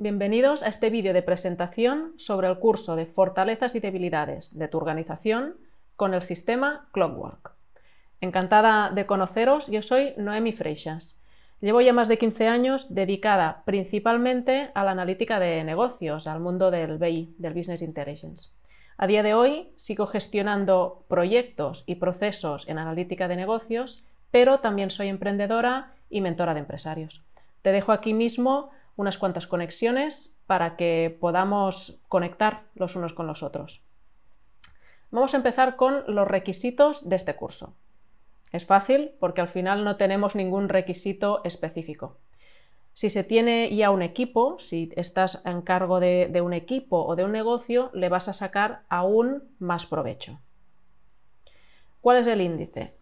Bienvenidos a este vídeo de presentación sobre el curso de Fortalezas y debilidades de tu organización con el sistema Clockwork. Encantada de conoceros, yo soy Noemi Freixas. Llevo ya más de 15 años dedicada principalmente a la analítica de negocios, al mundo del BI, del Business Intelligence. A día de hoy sigo gestionando proyectos y procesos en analítica de negocios, pero también soy emprendedora y mentora de empresarios. Te dejo aquí mismo unas cuantas conexiones para que podamos conectar los unos con los otros. Vamos a empezar con los requisitos de este curso. Es fácil porque al final no tenemos ningún requisito específico. Si se tiene ya un equipo, si estás en cargo de, de, un equipo o de un negocio, le vas a sacar aún más provecho. ¿Cuál es el índice?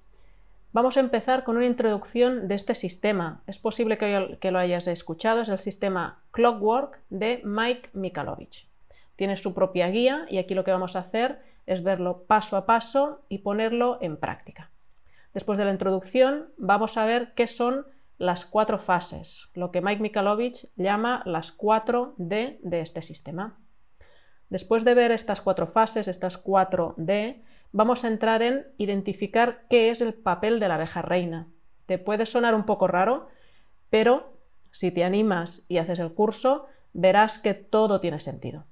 Vamos a empezar con una introducción de este sistema. Es posible que lo hayas escuchado, es el sistema Clockwork de Mike Mikalovich. Tiene su propia guía y aquí lo que vamos a hacer es verlo paso a paso y ponerlo en práctica. Después de la introducción vamos a ver qué son las cuatro fases, lo que Mike Mikalovich llama las cuatro D de este sistema. Después de ver estas cuatro fases, estas cuatro D, vamos a entrar en identificar qué es el papel de la abeja reina. Te puede sonar un poco raro, pero si te animas y haces el curso, verás que todo tiene sentido.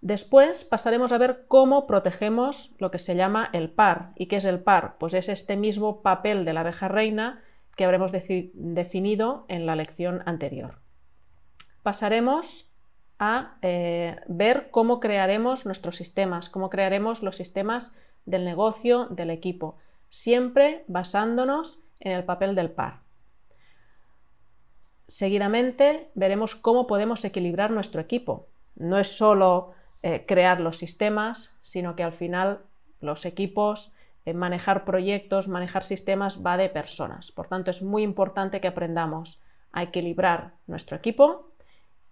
Después pasaremos a ver cómo protegemos lo que se llama el par. ¿Y qué es el par? Pues es este mismo papel de la abeja reina que habremos definido en la lección anterior. Pasaremos a eh, ver cómo crearemos nuestros sistemas, cómo crearemos los sistemas del negocio, del equipo, siempre basándonos en el papel del par. Seguidamente veremos cómo podemos equilibrar nuestro equipo. No es solo eh, crear los sistemas, sino que al final los equipos, eh, manejar proyectos, manejar sistemas va de personas. Por tanto, es muy importante que aprendamos a equilibrar nuestro equipo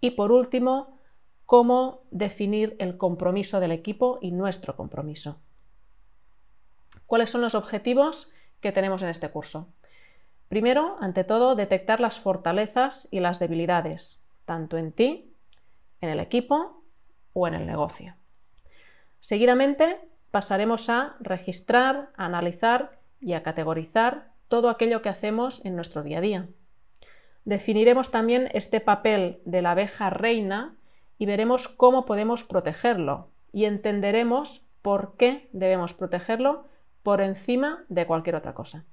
y por último, cómo definir el compromiso del equipo y nuestro compromiso. ¿Cuáles son los objetivos que tenemos en este curso? Primero, ante todo, detectar las fortalezas y las debilidades, tanto en ti, en el equipo o en el negocio. Seguidamente, pasaremos a registrar, analizar y a categorizar todo aquello que hacemos en nuestro día a día. Definiremos también este papel de la abeja reina y veremos cómo podemos protegerlo y entenderemos por qué debemos protegerlo por encima de cualquier otra cosa.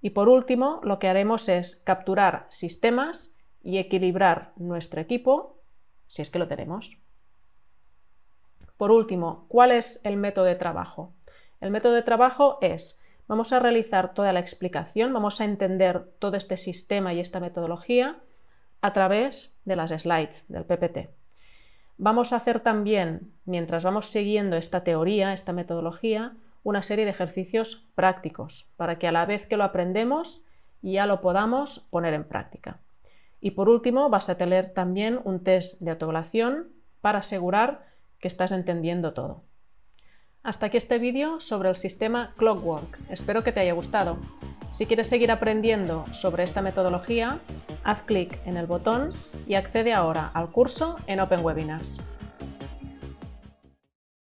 Y por último, lo que haremos es capturar sistemas y equilibrar nuestro equipo, si es que lo tenemos. Por último, ¿cuál es el método de trabajo? El método de trabajo es, vamos a realizar toda la explicación, vamos a entender todo este sistema y esta metodología a través de las slides del PPT vamos a hacer también, mientras vamos siguiendo esta teoría, esta metodología, una serie de ejercicios prácticos para que a la vez que lo aprendemos ya lo podamos poner en práctica. Y por último, vas a tener también un test de autoevaluación para asegurar que estás entendiendo todo. Hasta aquí este vídeo sobre el sistema Clockwork. Espero que te haya gustado. Si quieres seguir aprendiendo sobre esta metodología, haz clic en el botón y accede ahora al curso en Open Webinars.